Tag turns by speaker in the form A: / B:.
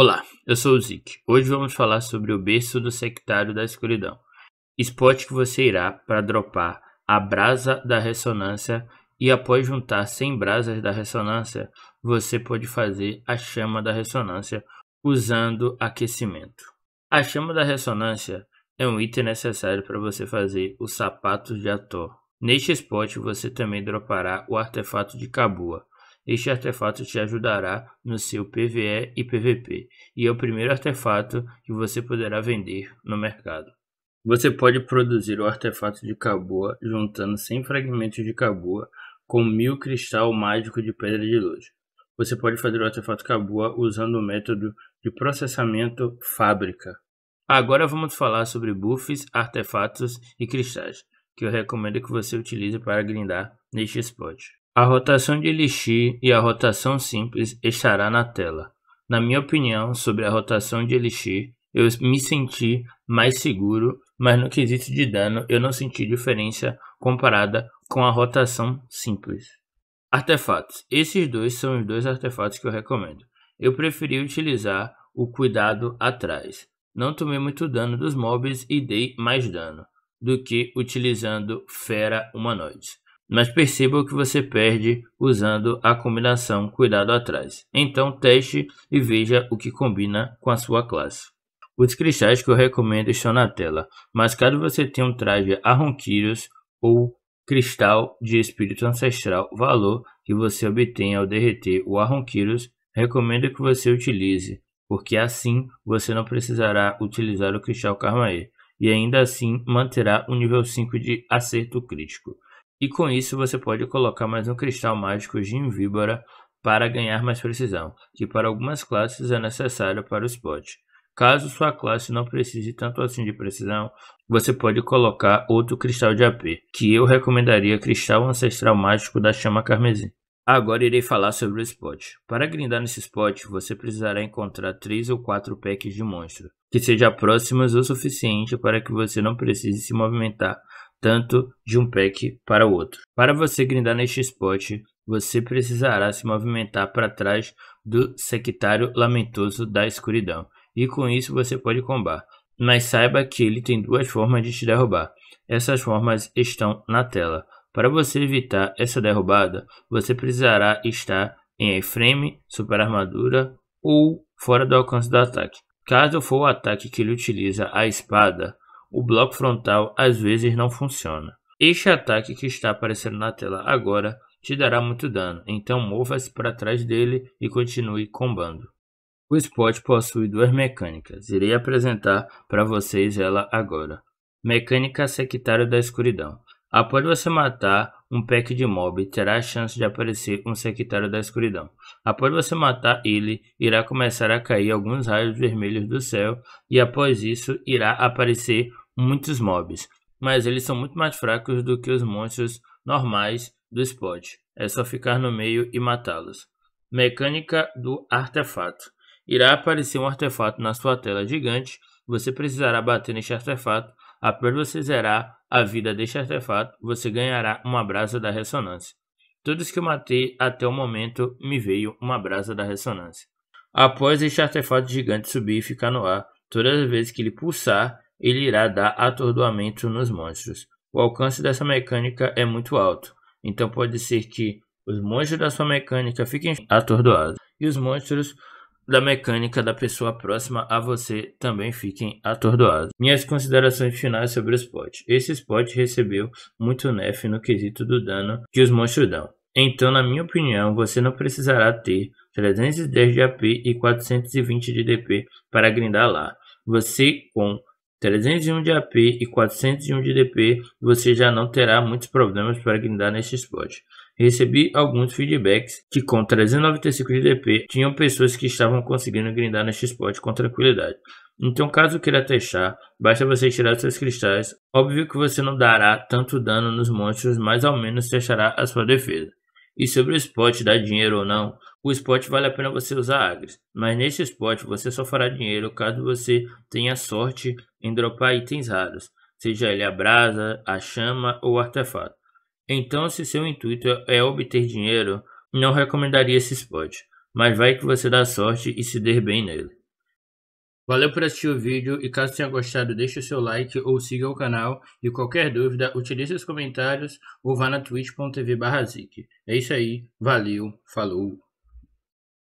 A: Olá, eu sou o Zik. Hoje vamos falar sobre o berço do sectário da escuridão. Spot que você irá para dropar a brasa da ressonância e após juntar 100 brasas da ressonância, você pode fazer a chama da ressonância usando aquecimento. A chama da ressonância é um item necessário para você fazer os sapatos de Ator. Neste spot você também dropará o artefato de Kabua, este artefato te ajudará no seu PvE e PvP, e é o primeiro artefato que você poderá vender no mercado. Você pode produzir o artefato de Kabua juntando 100 fragmentos de Kabua com 1000 cristal mágico de pedra de luz. Você pode fazer o artefato Kabua usando o método de processamento fábrica. Agora vamos falar sobre buffs, artefatos e cristais, que eu recomendo que você utilize para grindar neste spot. A rotação de Elixir e a rotação simples estará na tela. Na minha opinião sobre a rotação de Elixir, eu me senti mais seguro, mas no quesito de dano eu não senti diferença comparada com a rotação simples. Artefatos. Esses dois são os dois artefatos que eu recomendo. Eu preferi utilizar o cuidado atrás. Não tomei muito dano dos mobs e dei mais dano do que utilizando fera humanoides mas perceba o que você perde usando a combinação cuidado atrás. Então teste e veja o que combina com a sua classe. Os cristais que eu recomendo estão na tela, mas caso você tenha um traje Arronquírios ou cristal de espírito ancestral valor que você obtém ao derreter o Arronquírios, recomendo que você utilize, porque assim você não precisará utilizar o cristal Karmae e ainda assim manterá o nível 5 de acerto crítico. E com isso você pode colocar mais um cristal mágico de Invíbora para ganhar mais precisão, que para algumas classes é necessário para o spot. Caso sua classe não precise tanto assim de precisão, você pode colocar outro cristal de AP, que eu recomendaria cristal ancestral mágico da chama carmesim. Agora irei falar sobre o spot. Para grindar nesse spot, você precisará encontrar 3 ou 4 packs de monstro, que seja próximas o suficiente para que você não precise se movimentar tanto de um pack para o outro. Para você grindar neste spot, você precisará se movimentar para trás do sectário lamentoso da escuridão, e com isso você pode combar. Mas saiba que ele tem duas formas de te derrubar. Essas formas estão na tela. Para você evitar essa derrubada, você precisará estar em iframe, super armadura ou fora do alcance do ataque. Caso for o ataque que ele utiliza a espada, o bloco frontal às vezes não funciona. Este ataque que está aparecendo na tela agora te dará muito dano, então mova-se para trás dele e continue combando. O Spot possui duas mecânicas, irei apresentar para vocês ela agora. Mecânica Sectário da Escuridão. Após você matar um pack de mob terá a chance de aparecer um sectário da escuridão. Após você matar ele, irá começar a cair alguns raios vermelhos do céu e após isso irá aparecer muitos mobs. Mas eles são muito mais fracos do que os monstros normais do spot. É só ficar no meio e matá-los. Mecânica do artefato. Irá aparecer um artefato na sua tela gigante. Você precisará bater neste artefato Após você zerar a vida deste artefato, você ganhará uma brasa da ressonância. Todos que eu matei até o momento me veio uma brasa da ressonância. Após este artefato gigante subir e ficar no ar, todas as vezes que ele pulsar, ele irá dar atordoamento nos monstros. O alcance dessa mecânica é muito alto, então pode ser que os monstros da sua mecânica fiquem atordoados e os monstros da mecânica da pessoa próxima a você também fiquem atordoados. Minhas considerações finais sobre o spot. Esse spot recebeu muito nef no quesito do dano que os monstros dão. Então, na minha opinião, você não precisará ter 310 de AP e 420 de DP para grindar lá. Você, com 301 de AP e 401 de DP, você já não terá muitos problemas para grindar neste spot. Recebi alguns feedbacks que com 395 de DP tinham pessoas que estavam conseguindo grindar neste spot com tranquilidade. Então caso queira testar, basta você tirar seus cristais. Óbvio que você não dará tanto dano nos monstros, mas ao menos testará a sua defesa. E sobre o spot dar dinheiro ou não, o spot vale a pena você usar Agres, mas nesse spot você só fará dinheiro caso você tenha sorte em dropar itens raros, seja ele a brasa, a chama ou artefato. Então, se seu intuito é obter dinheiro, não recomendaria esse spot, mas vai que você dá sorte e se der bem nele. Valeu por assistir o vídeo e caso tenha gostado, deixe o seu like ou siga o canal e qualquer dúvida, utilize os comentários ou vá na twitch.tv/zic. É isso aí, valeu, falou.